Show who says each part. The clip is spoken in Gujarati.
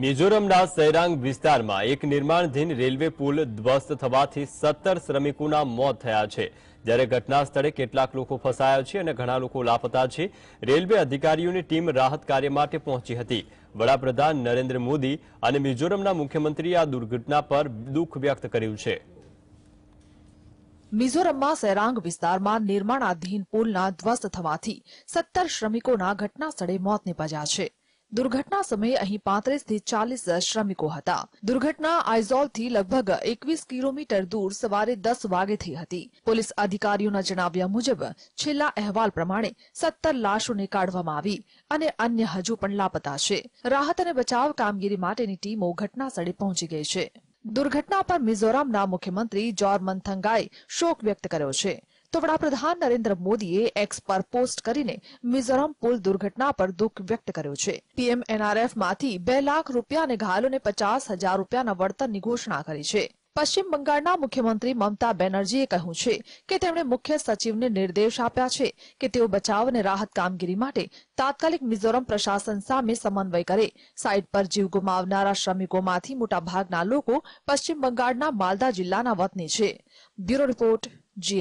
Speaker 1: મિઝોરમના સૈરાંગ વિસ્તારમાં એક નિર્માણધીન રેલવે પુલ ધ્વસ્ત થવાથી સત્તર શ્રમિકોના મોત થયા છે જ્યારે ઘટના સ્થળે કેટલાક લોકો ફસાયા છે અને ઘણા લોકો લાપતા છે રેલવે અધિકારીઓની ટીમ રાહત કાર્ય માટે પહોંચી હતી વડાપ્રધાન નરેન્દ્ર મોદી અને મિઝોરમના મુખ્યમંત્રીએ આ દુર્ઘટના પર દુઃખ વ્યક્ત કર્યું છે
Speaker 2: મિઝોરમમાં સૈરાંગ વિસ્તારમાં નિર્માણાધીન પુલના ધ્વસ્ત થવાથી સત્તર શ્રમિકોના ઘટના સ્થળે મોત નિપજ્યા છે દુર્ઘટના સમયે અહીં પાંત્રીસ થી ચાલીસ શ્રમિકો હતા દુર્ઘટના આઇઝોલથી લગભગ એકવીસ કિલોમીટર દૂર સવારે દસ વાગે થઈ હતી પોલીસ અધિકારીઓના જણાવ્યા મુજબ છેલ્લા અહેવાલ પ્રમાણે સત્તર લાશોને કાઢવામાં આવી અને અન્ય હજુ પણ લાપતા છે રાહત અને બચાવ કામગીરી માટેની ટીમો ઘટનાસ્થળે પહોંચી ગઈ છે દુર્ઘટના પર મિઝોરમના મુખ્યમંત્રી જોર્મન થંગાએ શોક વ્યક્ત કર્યો છે તો વડાપ્રધાન નરેન્દ્ર મોદીએ એક્સ પર પોસ્ટ કરીને મિઝોરમ પુલ દુર્ઘટના પર દુઃખ વ્યક્ત કર્યું છે પીએમ એનઆરએફમાંથી બે લાખ રૂપિયા અને ઘાયલોને પચાસ હજાર રૂપિયાના વળતરની ઘોષણા કરી છે પશ્ચિમ બંગાળના મુખ્યમંત્રી મમતા બેનર્જીએ કહ્યું છે કે તેમણે મુખ્ય સચિવને નિર્દેશ આપ્યા છે કે તેઓ બચાવ અને રાહત કામગીરી માટે તાત્કાલિક મિઝોરમ પ્રશાસન સામે સમન્વય કરે સાઇટ પર જીવ ગુમાવનારા શ્રમિકોમાંથી મોટાભાગના લોકો પશ્ચિમ બંગાળના માલદા જિલ્લાના વતની છે બ્યુરો રિપોર્ટ જી